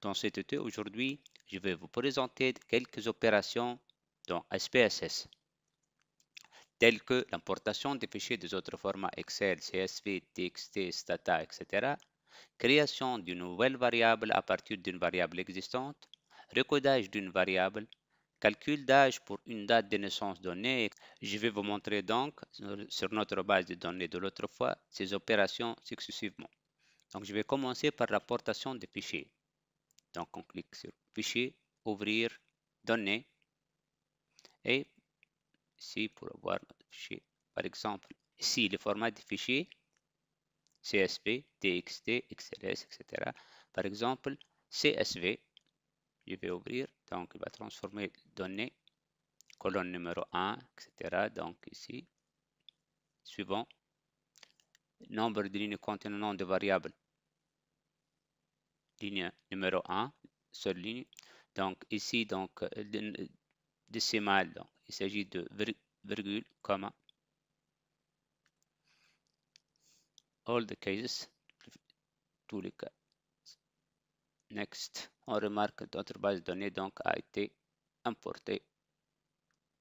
Dans cette été aujourd'hui, je vais vous présenter quelques opérations dans SPSS telles que l'importation des fichiers des autres formats Excel, CSV, TXT, Stata, etc., création d'une nouvelle variable à partir d'une variable existante, recodage d'une variable, calcul d'âge pour une date de naissance donnée. Je vais vous montrer donc sur notre base de données de l'autre fois ces opérations successivement. Donc je vais commencer par l'apportation des fichiers. Donc on clique sur fichier, ouvrir, données et ici pour avoir notre fichier. Par exemple, ici le format des fichiers CSV, TXT, XLS, etc. Par exemple, CSV, je vais ouvrir donc, il va transformer données, colonne numéro 1, etc. Donc, ici, suivant, nombre de lignes contenant de variables. Ligne numéro 1, seule ligne. Donc, ici, donc, euh, euh, décimale, donc, il s'agit de virgule, comma. All the cases, tous les cas. Next, on remarque que notre base de données donc, a été importée.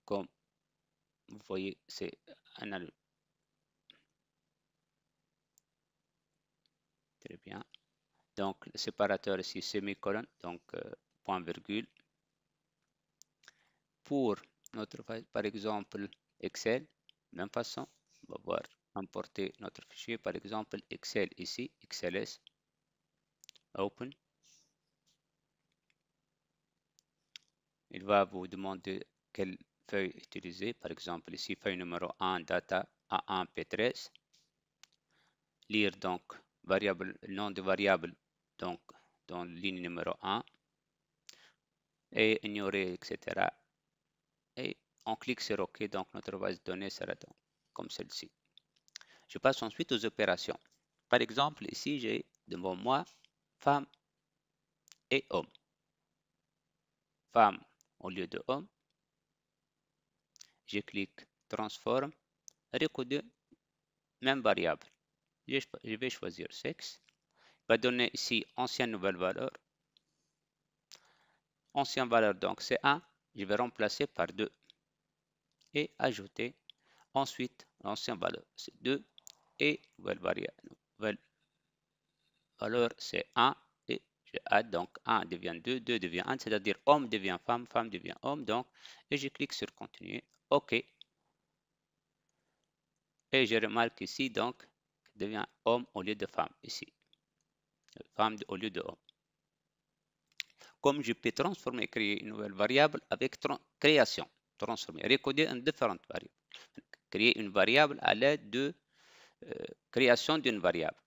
Comme vous voyez, c'est un Très bien. Donc, le séparateur ici, semi-colonne, donc euh, point-virgule. Pour notre base, par exemple, Excel, même façon, on va voir importer notre fichier, par exemple, Excel ici, XLS, open, il va vous demander quelle feuille utiliser. Par exemple, ici, feuille numéro 1, data A1, P13. Lire donc variable, nom de variable donc dans ligne numéro 1 et ignorer, etc. Et on clique sur OK, donc notre base de données sera comme celle-ci. Je passe ensuite aux opérations. Par exemple, ici, j'ai devant moi femme et homme. Femme au lieu de homme Je clique Transform, recoder même variable. Je vais choisir sexe. Il va donner ici ancienne nouvelle valeur. Ancienne valeur donc c'est 1. Je vais remplacer par 2 et ajouter ensuite l'ancienne valeur c'est 2 et nouvelle, nouvelle valeur c'est 1 je donc 1 devient 2, 2 devient 1, c'est-à-dire homme devient femme, femme devient homme. Donc, et je clique sur continuer. OK. Et je remarque ici, donc, devient homme au lieu de femme, ici. Femme au lieu de homme. Comme je peux transformer, créer une nouvelle variable avec création. Transformer, recoder une différente variable. Créer une variable à l'aide de euh, création d'une variable.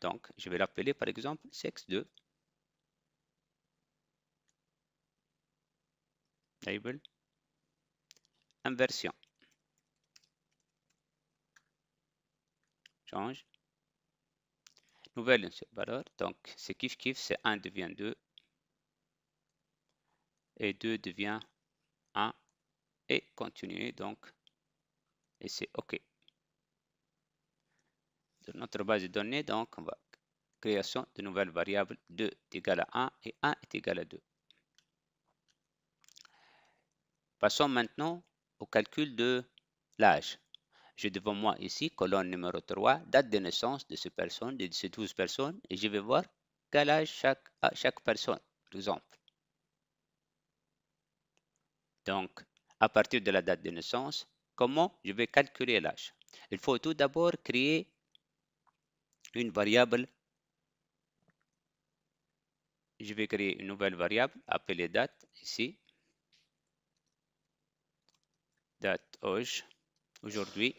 Donc, je vais l'appeler par exemple sexe2. inversion change nouvelle valeur donc c'est kiff kiff c'est 1 devient 2 et 2 devient 1 et continuer donc et c'est ok Dans notre base de données donc on va création de nouvelles variables 2 est égal à 1 et 1 est égal à 2 Passons maintenant au calcul de l'âge. J'ai devant moi ici, colonne numéro 3, date de naissance de ces personnes, de ces 12 personnes, et je vais voir quel âge chaque, chaque personne, par exemple. Donc, à partir de la date de naissance, comment je vais calculer l'âge Il faut tout d'abord créer une variable. Je vais créer une nouvelle variable appelée date ici date aujourd'hui.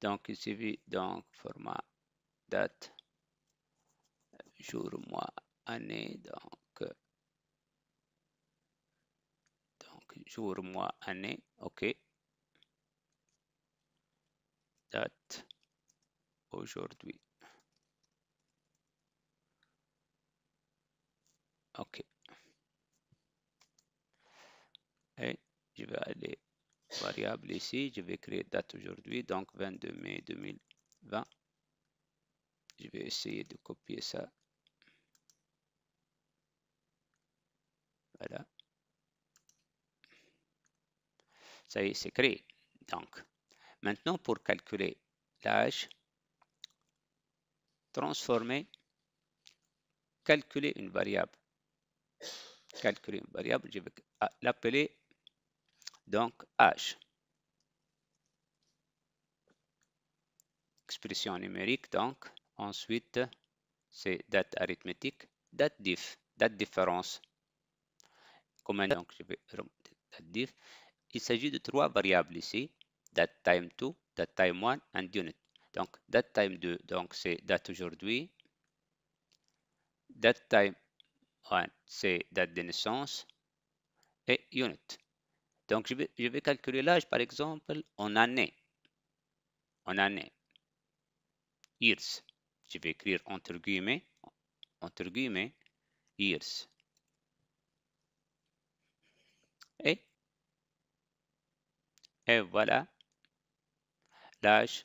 Donc, il donc format date, jour, mois, année. Donc, donc jour, mois, année. OK. Date aujourd'hui. OK. Et je vais aller variable ici, je vais créer date aujourd'hui, donc 22 mai 2020. Je vais essayer de copier ça. Voilà. Ça y est, c'est créé. Donc, maintenant pour calculer l'âge, transformer, calculer une variable. Calculer une variable, je vais l'appeler donc, H. Expression numérique, donc. Ensuite, c'est date arithmétique, date diff, date différence. Comment donc je vais date diff. Il s'agit de trois variables ici, date time 2, date time 1 and unit. Donc, date time 2, donc c'est date aujourd'hui. Date time 1, c'est date de naissance. Et unit, donc, je vais, calculer l'âge, par exemple, en année. En année. Years. Je vais écrire entre guillemets, entre guillemets, years. Et, et voilà l'âge.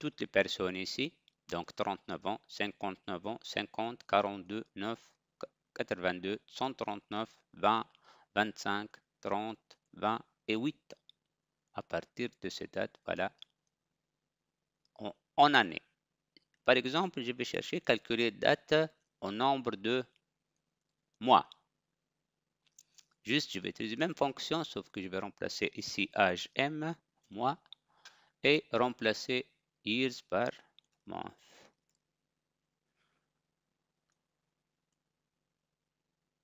Toutes les personnes ici, donc 39 ans, 59 ans, 50, 42, 9, 82, 139, 20, 25, 30, 20 et 8 À partir de ces dates, voilà, en, année. Par exemple, je vais chercher calculer date au nombre de mois. Juste, je vais utiliser la même fonction, sauf que je vais remplacer ici âge M, mois, et remplacer years par month.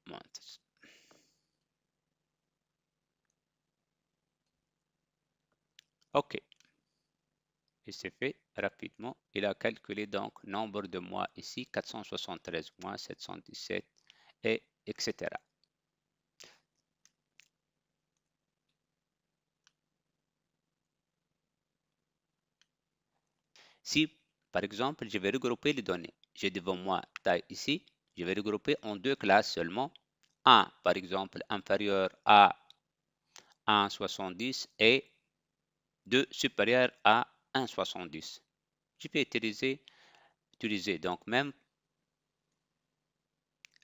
month. OK. Et c'est fait rapidement. Il a calculé donc nombre de mois ici, 473 mois, 717, et etc. Si, par exemple, je vais regrouper les données, j'ai devant moi taille ici, je vais regrouper en deux classes seulement. Un, par exemple, inférieur à 1,70 et de supérieur à 1,70. Je peux utiliser, utiliser donc même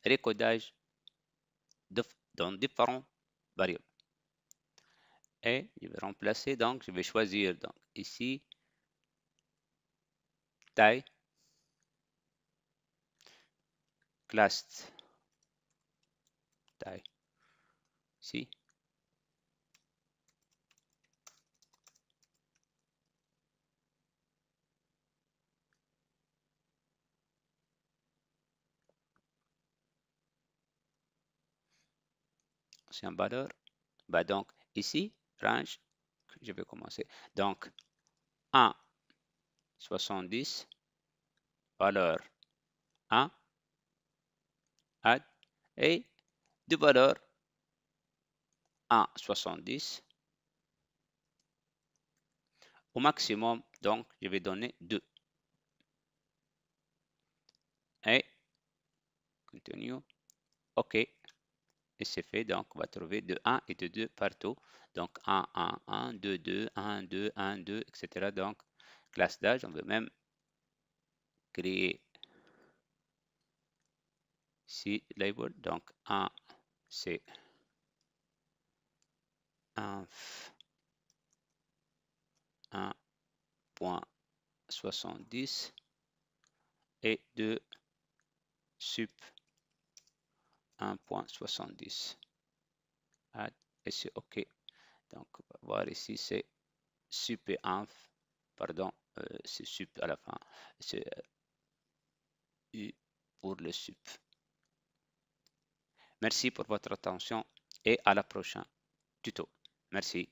recodage de, dans différents variables. Et je vais remplacer, donc je vais choisir donc ici taille, class taille, ici c'est un valeur. Bah donc, ici, range, je vais commencer. Donc, 1, 70, valeur 1, add, et deux valeur 1,70 70. Au maximum, donc, je vais donner 2. Et, continue, OK, et c'est fait. Donc, on va trouver de 1 et de 2 partout. Donc, 1, 1, 1, 2, 2, 1, 2, 1, 2, etc. Donc, classe d'âge, on veut même créer si label. Donc, 1, c'est inf 1.70 et 2 sup 1.70. Ah, et c'est OK. Donc, on va voir ici, c'est super inf. Pardon, euh, c'est sup à la fin. C'est euh, U pour le sup. Merci pour votre attention et à la prochaine tuto. Merci.